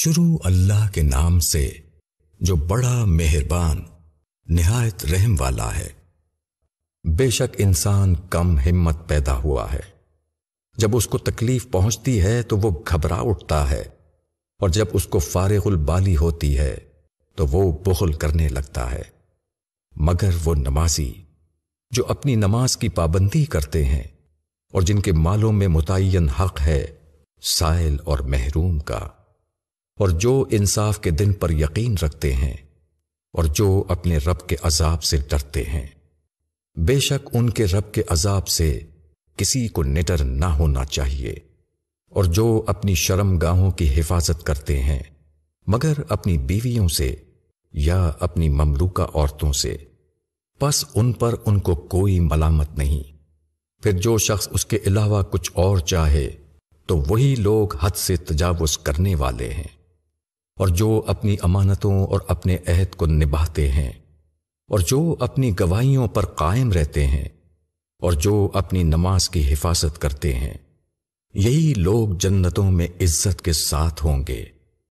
شروع اللہ کے نام سے جو بڑا مہربان نہایت رحم والا ہے بے شک انسان کم ہمت پیدا ہوا ہے جب اس کو تکلیف پہنچتی ہے تو وہ گھبرا اٹھتا ہے اور جب اس کو فارغ البالی ہوتی ہے تو وہ بخل کرنے لگتا ہے مگر وہ نمازی جو اپنی نماز کی پابندی کرتے ہیں اور جن کے مالوں میں متعین حق ہے سائل اور محروم کا اور جو انصاف کے دن پر یقین رکھتے ہیں اور جو اپنے رب کے عذاب سے ڈرتے ہیں بے شک ان کے رب کے عذاب سے کسی کو نٹر نہ ہونا چاہیے اور جو اپنی شرم گاہوں کی حفاظت کرتے ہیں مگر اپنی بیویوں سے یا اپنی مملوکہ عورتوں سے پس ان پر ان کو کوئی ملامت نہیں پھر جو شخص اس کے علاوہ کچھ اور چاہے تو وہی لوگ حد سے تجاوز کرنے والے ہیں اور جو اپنی امانتوں اور اپنے عہد کو نبھاتے ہیں اور جو اپنی گواہیوں پر قائم رہتے ہیں اور جو اپنی نماز کی حفاظت کرتے ہیں یہی لوگ جنتوں میں عزت کے ساتھ ہوں گے